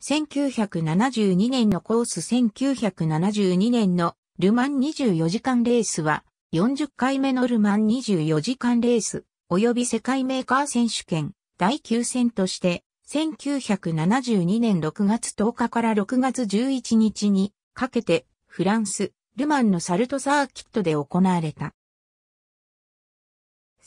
1972年のコース1972年のルマン24時間レースは40回目のルマン24時間レース及び世界メーカー選手権第9戦として1972年6月10日から6月11日にかけてフランスルマンのサルトサーキットで行われた。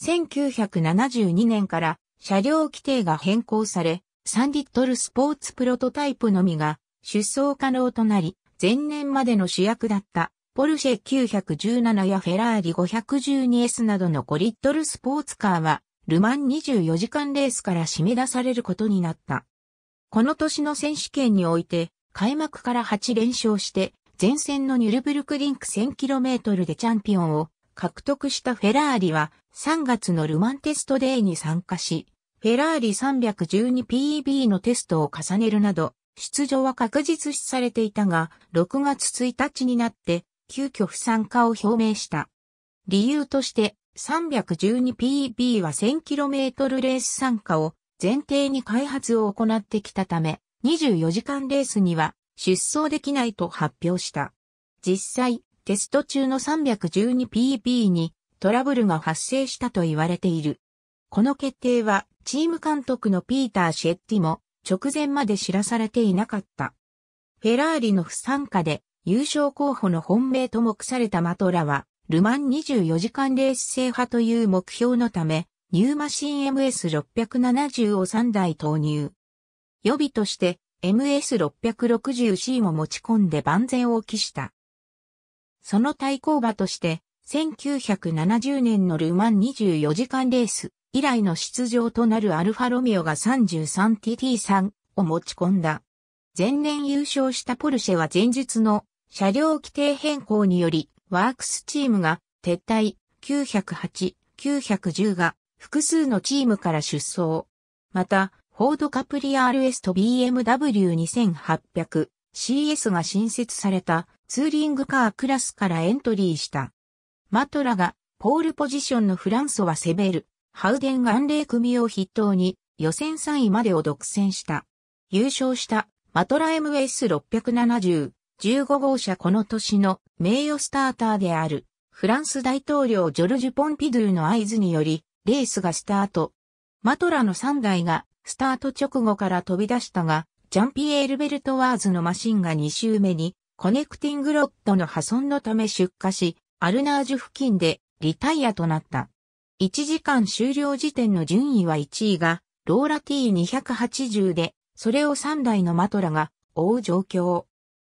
1972年から車両規定が変更され、3リットルスポーツプロトタイプのみが出走可能となり、前年までの主役だったポルシェ917やフェラーリ 512S などの5リットルスポーツカーは、ルマン24時間レースから締め出されることになった。この年の選手権において、開幕から8連勝して、前線のニュルブルクリンク 1000km でチャンピオンを獲得したフェラーリは、3月のルマンテストデーに参加し、フェラーリ 312PB のテストを重ねるなど、出場は確実視されていたが、6月1日になって、急遽不参加を表明した。理由として、312PB は 1000km レース参加を前提に開発を行ってきたため、24時間レースには出走できないと発表した。実際、テスト中の 312PB にトラブルが発生したと言われている。この決定はチーム監督のピーター・シェッティも直前まで知らされていなかった。フェラーリの不参加で優勝候補の本命と目されたマトラは、ルマン24時間レース制覇という目標のため、ニューマシン MS670 を3台投入。予備として MS660C も持ち込んで万全を期した。その対抗馬として、1970年のルマン24時間レース、以来の出場となるアルファロミオが 33TT3 を持ち込んだ。前年優勝したポルシェは前日の車両規定変更により、ワークスチームが撤退908、910が複数のチームから出走。また、フォードカプリア RS と BMW2800、CS が新設されたツーリングカークラスからエントリーした。マトラがポールポジションのフランソはセベル、ハウデンレイ組を筆頭に予選3位までを独占した。優勝したマトラ MS670、15号車この年の名誉スターターであるフランス大統領ジョルジュ・ポンピドゥの合図によりレースがスタート。マトラの3台がスタート直後から飛び出したが、ジャンピエール・ベルトワーズのマシンが2周目にコネクティングロッドの破損のため出火し、アルナージュ付近でリタイアとなった。1時間終了時点の順位は1位が、ローラ T280 で、それを3台のマトラが追う状況。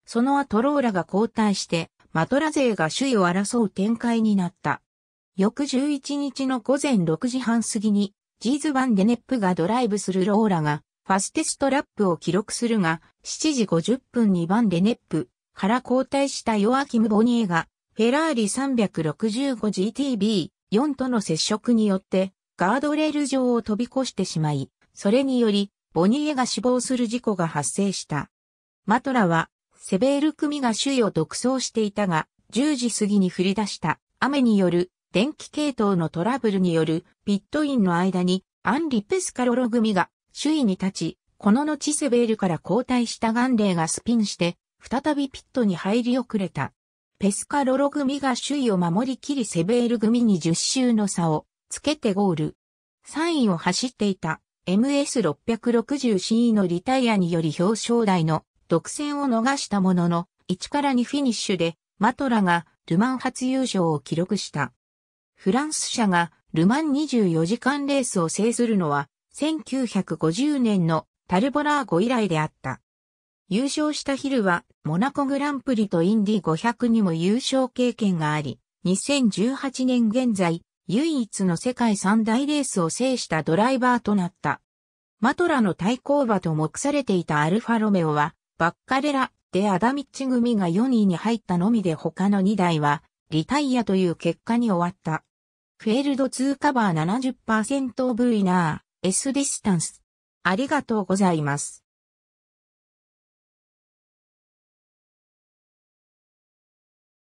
その後ローラが交代して、マトラ勢が首位を争う展開になった。翌11日の午前6時半過ぎに、ジーズ・ワン・デネップがドライブするローラが、ファステストラップを記録するが、7時50分にバン・デネップから交代したヨアキム・ボニエが、フェラーリ 365GTB 4との接触によって、ガードレール上を飛び越してしまい、それにより、ボニエが死亡する事故が発生した。マトラは、セベール組が首位を独走していたが、10時過ぎに降り出した雨による電気系統のトラブルによるピットインの間にアンリ・ペスカロロ組が首位に立ち、この後セベールから交代したガンレーがスピンして、再びピットに入り遅れた。ペスカロロ組が首位を守りきりセベール組に10周の差をつけてゴール。3位を走っていた MS660C のリタイアにより表彰台の独占を逃したものの1から2フィニッシュでマトラがルマン初優勝を記録した。フランス社がルマン24時間レースを制するのは1950年のタルボラーゴ以来であった。優勝したヒルは、モナコグランプリとインディ500にも優勝経験があり、2018年現在、唯一の世界三大レースを制したドライバーとなった。マトラの対抗馬と目されていたアルファロメオは、バッカレラ、でアダミッチ組が4位に入ったのみで他の2台は、リタイアという結果に終わった。フェールド2カバー7 0イナー、S ディスタンス。ありがとうございます。